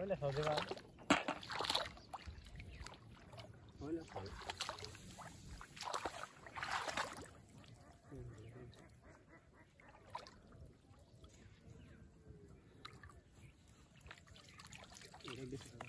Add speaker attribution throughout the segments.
Speaker 1: Olha só, você vai. Olha só.
Speaker 2: Ele é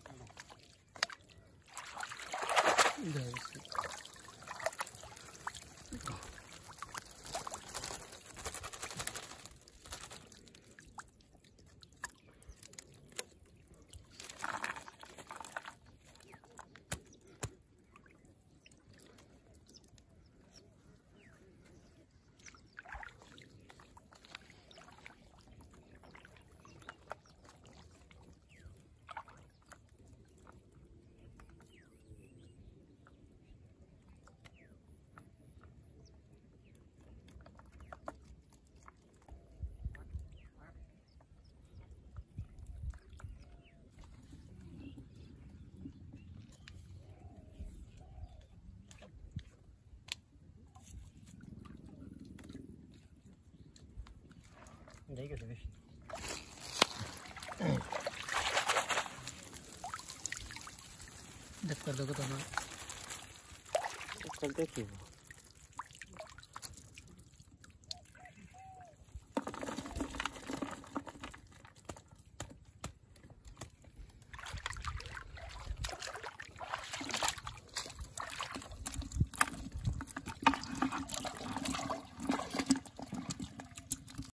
Speaker 3: Nega कर दोगे तो हमारा कर देखिए